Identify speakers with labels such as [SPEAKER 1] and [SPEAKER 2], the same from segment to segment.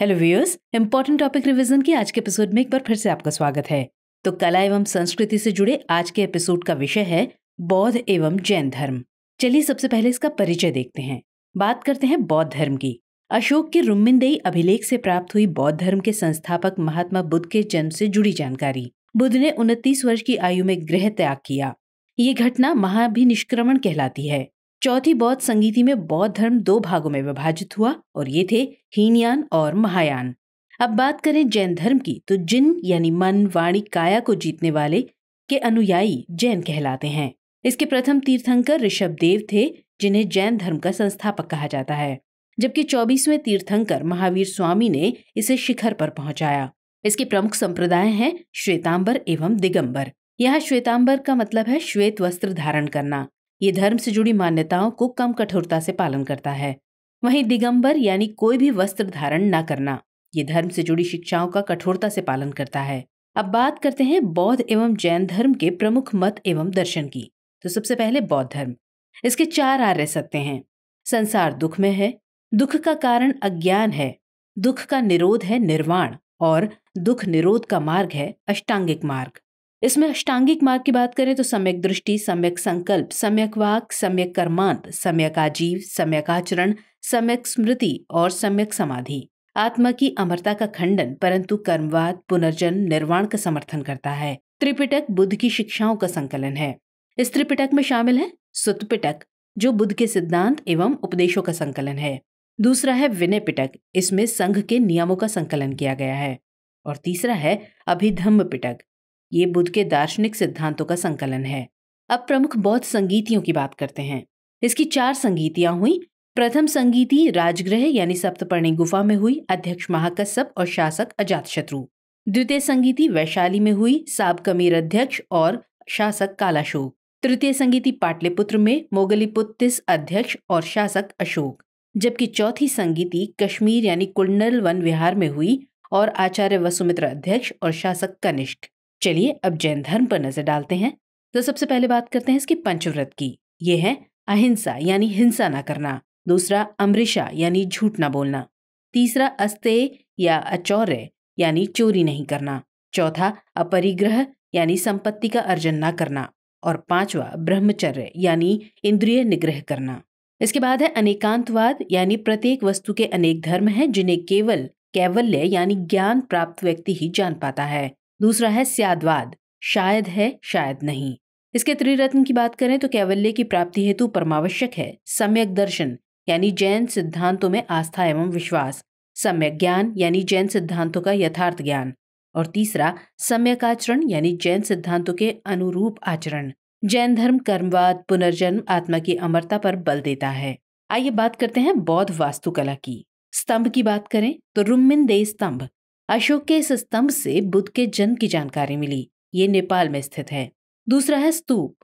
[SPEAKER 1] hello viewers important topic revision की आज के एपिसोड में एक बार फिर से आपका स्वागत है तो कला एवं संस्कृति से जुड़े आज के एपिसोड का विषय है बौद्ध एवं जैन धर्म चलिए सबसे पहले इसका परिचय देखते हैं बात करते हैं बौद्ध धर्म की अशोक के रुमिनदेई अभिलेख से प्राप्त हुई बौद्ध धर्म के संस्थापक महात्मा बुद्ध के जन्म से जुड़ी जानकारी बुद्ध ने उनतीस वर्ष की आयु में गृह त्याग किया ये घटना महाभिनिष्क्रमण कहलाती है चौथी बौद्ध संगीति में बौद्ध धर्म दो भागों में विभाजित हुआ और ये थे हीनयान और महायान अब बात करें जैन धर्म की तो जिन यानी मन वाणी काया को जीतने वाले के अनुयायी जैन कहलाते हैं इसके प्रथम तीर्थंकर ऋषभ देव थे जिन्हें जैन धर्म का संस्थापक कहा जाता है जबकि चौबीसवें तीर्थंकर महावीर स्वामी ने इसे शिखर पर पहुंचाया इसके प्रमुख संप्रदाय हैं श्वेतांबर एवं दिगंबर यहाँ श्वेतांबर का मतलब है श्वेत वस्त्र धारण करना ये धर्म से जुड़ी मान्यताओं को कम कठोरता से पालन करता है वहीं दिगंबर यानी कोई भी वस्त्र धारण न करना ये धर्म से जुड़ी शिक्षाओं का कठोरता से पालन करता है अब बात करते हैं बौद्ध एवं जैन धर्म के प्रमुख मत एवं दर्शन की तो सबसे पहले बौद्ध धर्म इसके चार आर्य सत्य हैं संसार दुख में है दुख का कारण अज्ञान है दुख का निरोध है निर्वाण और दुख निरोध का मार्ग है अष्टांगिक मार्ग इसमें अष्टांगिक मार्ग की बात करें तो सम्यक दृष्टि सम्यक संकल्प सम्यक वाक सम्यक कर्मांत सम्यक आजीव सम्यक आचरण सम्यक स्मृति और सम्यक समाधि आत्मा की अमरता का खंडन परंतु कर्मवाद पुनर्जन निर्वाण का समर्थन करता है त्रिपिटक बुद्ध की शिक्षाओं का संकलन है इस त्रिपिटक में शामिल है सुतपिटक जो बुद्ध के सिद्धांत एवं उपदेशों का संकलन है दूसरा है विनय पिटक इसमें संघ के नियमों का संकलन किया गया है और तीसरा है अभिधम्म पिटक ये बुद्ध के दार्शनिक सिद्धांतों का संकलन है अब प्रमुख बौद्ध संगीतियों की बात करते हैं इसकी चार संगीतियां हुई प्रथम संगीति राजगृह यानी सप्तपर्णी गुफा में हुई अध्यक्ष महाकश्यप और शासक अजात शत्रु द्वितीय संगीति वैशाली में हुई साब कमीर अध्यक्ष और शासक कालाशोक तृतीय संगीति पाटलिपुत्र में मोगलीपुत्तिस अध्यक्ष और शासक अशोक जबकि चौथी संगीति कश्मीर यानी कुंडल वन विहार में हुई और आचार्य वसुमित्र अध्यक्ष और शासक कनिष्ठ चलिए अब जैन धर्म पर नजर डालते हैं तो सबसे पहले बात करते हैं इसके पंचव्रत की ये है अहिंसा यानी हिंसा ना करना दूसरा अमृषा यानी झूठ ना बोलना तीसरा अस्ते या अचौर्य यानी चोरी नहीं करना चौथा अपरिग्रह यानी संपत्ति का अर्जन ना करना और पांचवा ब्रह्मचर्य यानी इंद्रिय निग्रह करना इसके बाद है अनेकांतवाद यानी प्रत्येक वस्तु के अनेक धर्म हैं जिन्हें केवल कैवल्य यानी ज्ञान प्राप्त व्यक्ति ही जान पाता है दूसरा है स्यादवाद शायद है शायद नहीं इसके त्रिरत्न की बात करें तो कैवल्य की प्राप्ति हेतु परमावश्यक है सम्यक दर्शन यानी जैन सिद्धांतों में आस्था एवं विश्वास सम्यक ज्ञान यानी जैन सिद्धांतों का यथार्थ ज्ञान और तीसरा सम्यक आचरण यानी जैन सिद्धांतों के अनुरूप आचरण जैन धर्म कर्मवाद पुनर्जन्म आत्मा की अमरता पर बल देता है आइए बात करते हैं बौद्ध वास्तुकला की स्तंभ की बात करें तो रुमिन दे स्तंभ अशोक के इस स्तंभ से बुद्ध के जन्म की जानकारी मिली ये नेपाल में स्थित है दूसरा है स्तूप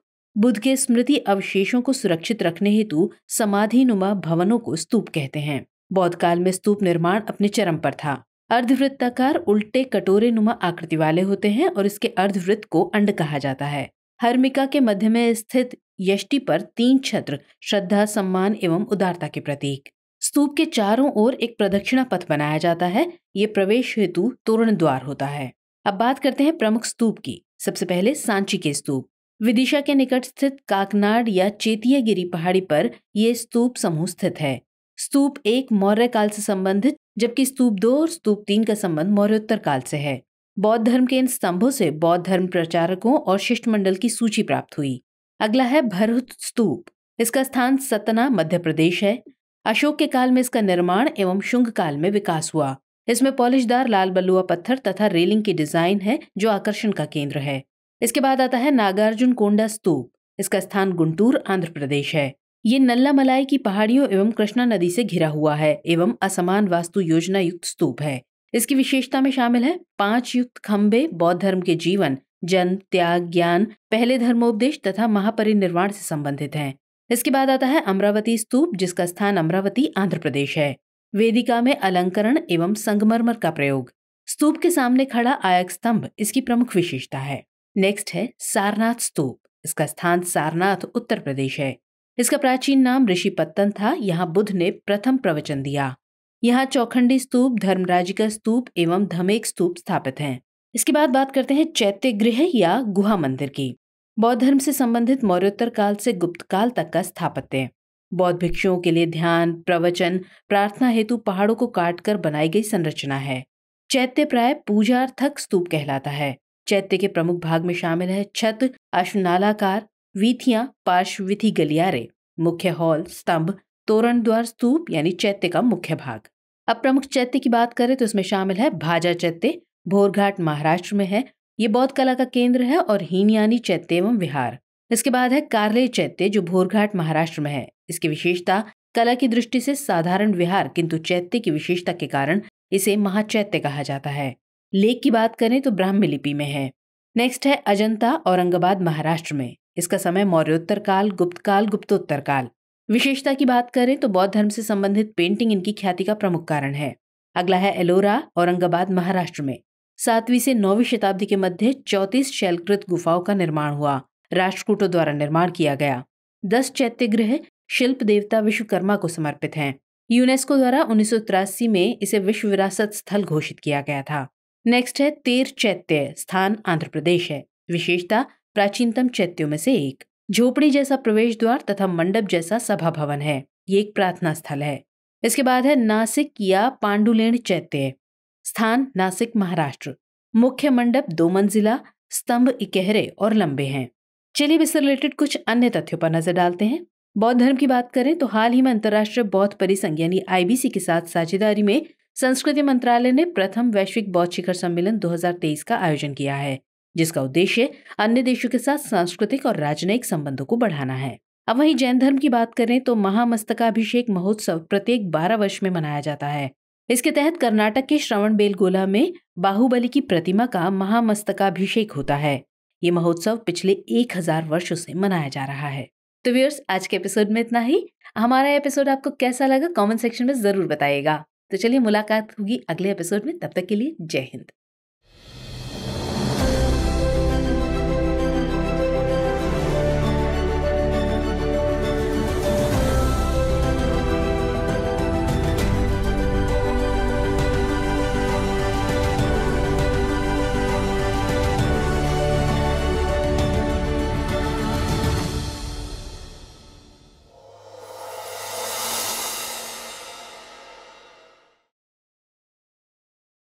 [SPEAKER 1] बुद्ध के स्मृति अवशेषों को सुरक्षित रखने हेतु समाधि नुमा भवनों को स्तूप कहते हैं बौद्ध काल में स्तूप निर्माण अपने चरम पर था अर्धवृत्ताकार उल्टे कटोरे नुमा आकृति वाले होते हैं और इसके अर्धवृत्त को अंड कहा जाता है हर्मिका के मध्य में स्थित यष्टि पर तीन छत्र श्रद्धा सम्मान एवं उदारता के प्रतीक स्तूप के चारों ओर एक प्रदक्षिणा पथ बनाया जाता है ये प्रवेश हेतु तोरण द्वार होता है अब बात करते हैं प्रमुख स्तूप की सबसे पहले सांची के स्तूप विदिशा के निकट स्थित काकनाड या चेतिया गिरी पहाड़ी पर यह स्तूप समूह स्थित है स्तूप एक मौर्य काल से संबंधित जबकि स्तूप दो और स्तूप तीन का संबंध मौर्योत्तर काल से है बौद्ध धर्म के इन स्तंभों से बौद्ध धर्म प्रचारकों और शिष्टमंडल की सूची प्राप्त हुई अगला है भरहुत स्तूप इसका स्थान सतना मध्य प्रदेश है अशोक के काल में इसका निर्माण एवं शुंग काल में विकास हुआ इसमें पॉलिशदार लाल बलुआ पत्थर तथा रेलिंग की डिजाइन है जो आकर्षण का केंद्र है इसके बाद आता है नागार्जुन कोंडा स्तूप इसका स्थान गुंटूर आंध्र प्रदेश है ये नल्ला मलाई की पहाड़ियों एवं कृष्णा नदी से घिरा हुआ है एवं असमान वास्तु योजना युक्त स्तूप है इसकी विशेषता में शामिल है पांच युक्त खम्बे बौद्ध धर्म के जीवन जन्म त्याग ज्ञान पहले धर्मोपदेश तथा महापरिनिर्वाण से संबंधित हैं इसके बाद आता है अमरावती स्तूप जिसका स्थान अमरावती आंध्र प्रदेश है वेदिका में अलंकरण एवं संगमरमर का प्रयोग स्तूप के सामने खड़ा आयक स्तंभ इसकी प्रमुख विशेषता है नेक्स्ट है सारनाथ स्तूप इसका स्थान सारनाथ उत्तर प्रदेश है इसका प्राचीन नाम ऋषि पत्तन था यहाँ बुद्ध ने प्रथम प्रवचन दिया यहाँ चौखंडी स्तूप धर्मराजिका स्तूप एवं धमेक स्तूप स्थापित हैं इसके बाद बात करते हैं चैत्य गृह या गुहा मंदिर की बौद्ध धर्म से संबंधित मौर्योत्तर काल से गुप्त काल तक का स्थापत्य बौद्ध भिक्षुओं के लिए ध्यान प्रवचन प्रार्थना हेतु पहाड़ों को काटकर बनाई गई संरचना है चैत्य प्राय पूजार्थक स्तूप कहलाता है चैत्य के प्रमुख भाग में शामिल है छत अश्वनालाकार वीथियां पार्श्वविथि गलियारे मुख्य हॉल स्तंभ तोरण द्वार स्तूप यानी चैत्य का मुख्य भाग अब प्रमुख चैत्य की बात करें तो इसमें शामिल है भाजा चैत्य भोरघाट महाराष्ट्र में है ये बौद्ध कला का केंद्र है और हीनयानी चैत्य एवं विहार इसके बाद है कार्ले चैत्य जो भोरघाट महाराष्ट्र में है इसकी विशेषता कला की दृष्टि से साधारण विहार किंतु चैत्य की विशेषता के कारण इसे महाचैत्य कहा जाता है लेख की बात करें तो ब्राह्मी लिपि में है नेक्स्ट है अजंता औरंगाबाद महाराष्ट्र में इसका समय मौर्योत्तर काल गुप्त काल गुप्तोत्तर काल विशेषता की बात करें तो बौद्ध धर्म से संबंधित पेंटिंग इनकी ख्याति का प्रमुख कारण है अगला है एलोरा औरंगाबाद महाराष्ट्र में सातवीं से नौवीं शताब्दी के मध्य चौतीस शैलकृत गुफाओं का निर्माण हुआ राष्ट्रकूटों द्वारा निर्माण किया गया दस चैत्य ग्रह शिल्प देवता विश्वकर्मा को समर्पित हैं यूनेस्को द्वारा उन्नीस में इसे विश्व विरासत स्थल घोषित किया गया था नेक्स्ट है तेर चैत्य स्थान आंध्र प्रदेश है विशेषता प्राचीनतम चैत्यों में से एक झोपड़ी जैसा प्रवेश द्वार तथा मंडप जैसा सभा भवन है ये एक प्रार्थना स्थल है इसके बाद है नासिक या पांडुलेण चैत्य स्थान नासिक महाराष्ट्र मुख्य मंडप दो मंजिला स्तंभ इकहरे और लंबे हैं चलिए इससे रिलेटेड कुछ अन्य तथ्यों पर नजर डालते हैं बौद्ध धर्म की बात करें तो हाल ही में अंतर्राष्ट्रीय बौद्ध परिसंघ यानी आईबीसी के साथ साझेदारी में संस्कृति मंत्रालय ने प्रथम वैश्विक बौद्ध शिखर सम्मेलन 2023 का आयोजन किया है जिसका उद्देश्य अन्य देशों के साथ सांस्कृतिक और राजनयिक संबंधों को बढ़ाना है अब वहीं जैन धर्म की बात करें तो महामस्तकाभिषेक महोत्सव प्रत्येक बारह वर्ष में मनाया जाता है इसके तहत कर्नाटक के श्रवण बेलगोला में बाहुबली की प्रतिमा का महामस्तकाभिषेक होता है ये महोत्सव पिछले एक हजार वर्षो से मनाया जा रहा है तो व्यूअर्स आज के एपिसोड में इतना ही हमारा एपिसोड आपको कैसा लगा कमेंट सेक्शन में जरूर बताइएगा तो चलिए मुलाकात होगी अगले एपिसोड में तब तक के लिए जय हिंद